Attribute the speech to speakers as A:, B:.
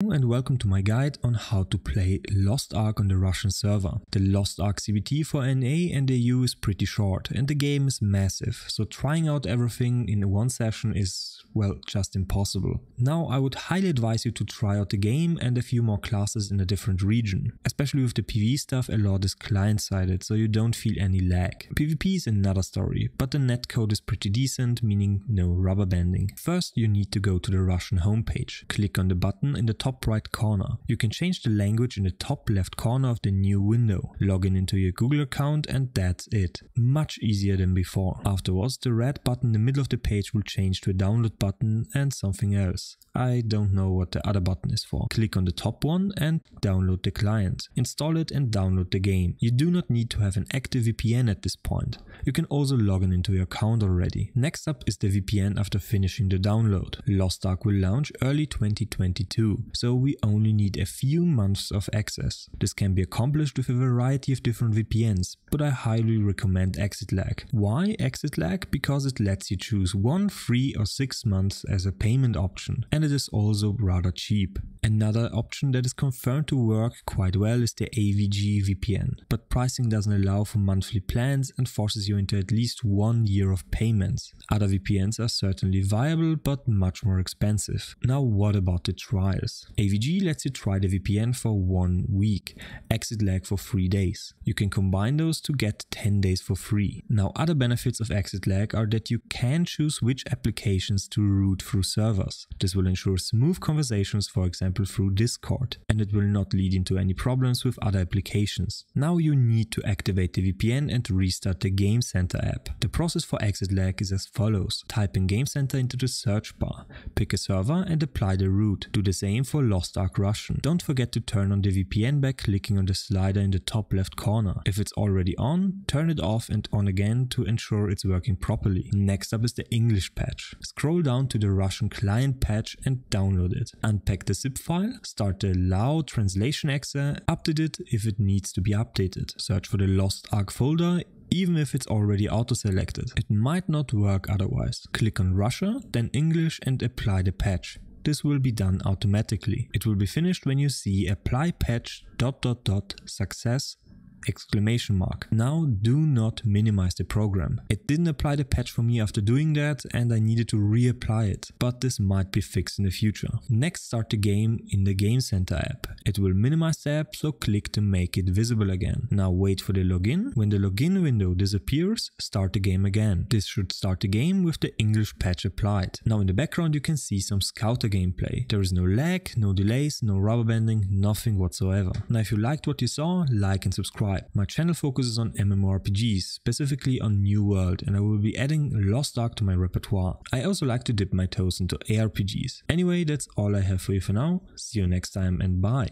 A: and welcome to my guide on how to play Lost Ark on the Russian server. The Lost Ark CBT for NA and AU is pretty short and the game is massive, so trying out everything in one session is, well, just impossible. Now I would highly advise you to try out the game and a few more classes in a different region. Especially with the PvE stuff, a lot is client-sided, so you don't feel any lag. PvP is another story, but the netcode is pretty decent, meaning no rubber banding. First you need to go to the Russian homepage, click on the button in the top top right corner. You can change the language in the top left corner of the new window. Log in into your Google account and that's it. Much easier than before. Afterwards, the red button in the middle of the page will change to a download button and something else. I don't know what the other button is for. Click on the top one and download the client. Install it and download the game. You do not need to have an active VPN at this point. You can also log in into your account already. Next up is the VPN after finishing the download. Lost Ark will launch early 2022, so we only need a few months of access. This can be accomplished with a variety of different VPNs, but I highly recommend ExitLag. Why ExitLag? Because it lets you choose 1, 3 or 6 months as a payment option and it is also rather cheap. Another option that is confirmed to work quite well is the AVG VPN, but pricing doesn't allow for monthly plans and forces you into at least one year of payments. Other VPNs are certainly viable, but much more expensive. Now what about the trials? AVG lets you try the VPN for one week, exit lag for three days. You can combine those to get 10 days for free. Now other benefits of exit lag are that you can choose which applications to route through servers. This will ensure smooth conversations, for example example through Discord, and it will not lead into any problems with other applications. Now you need to activate the VPN and restart the Game Center app. The process for exit lag is as follows. Type in Game Center into the search bar pick a server and apply the root. Do the same for Lost Ark Russian. Don't forget to turn on the VPN by clicking on the slider in the top left corner. If it's already on, turn it off and on again to ensure it's working properly. Next up is the English patch. Scroll down to the Russian client patch and download it. Unpack the zip file, start the allow translation exe, update it if it needs to be updated. Search for the Lost Ark folder even if it's already auto-selected. It might not work otherwise. Click on Russia, then English and apply the patch. This will be done automatically. It will be finished when you see apply patch dot dot dot success exclamation mark. Now do not minimize the program. It didn't apply the patch for me after doing that and I needed to reapply it, but this might be fixed in the future. Next start the game in the Game Center app. It will minimize the app so click to make it visible again. Now wait for the login. When the login window disappears, start the game again. This should start the game with the English patch applied. Now in the background you can see some scouter gameplay. There is no lag, no delays, no rubber banding, nothing whatsoever. Now if you liked what you saw, like and subscribe my channel focuses on MMORPGs, specifically on New World, and I will be adding Lost Ark to my repertoire. I also like to dip my toes into ARPGs. Anyway, that's all I have for you for now. See you next time and bye.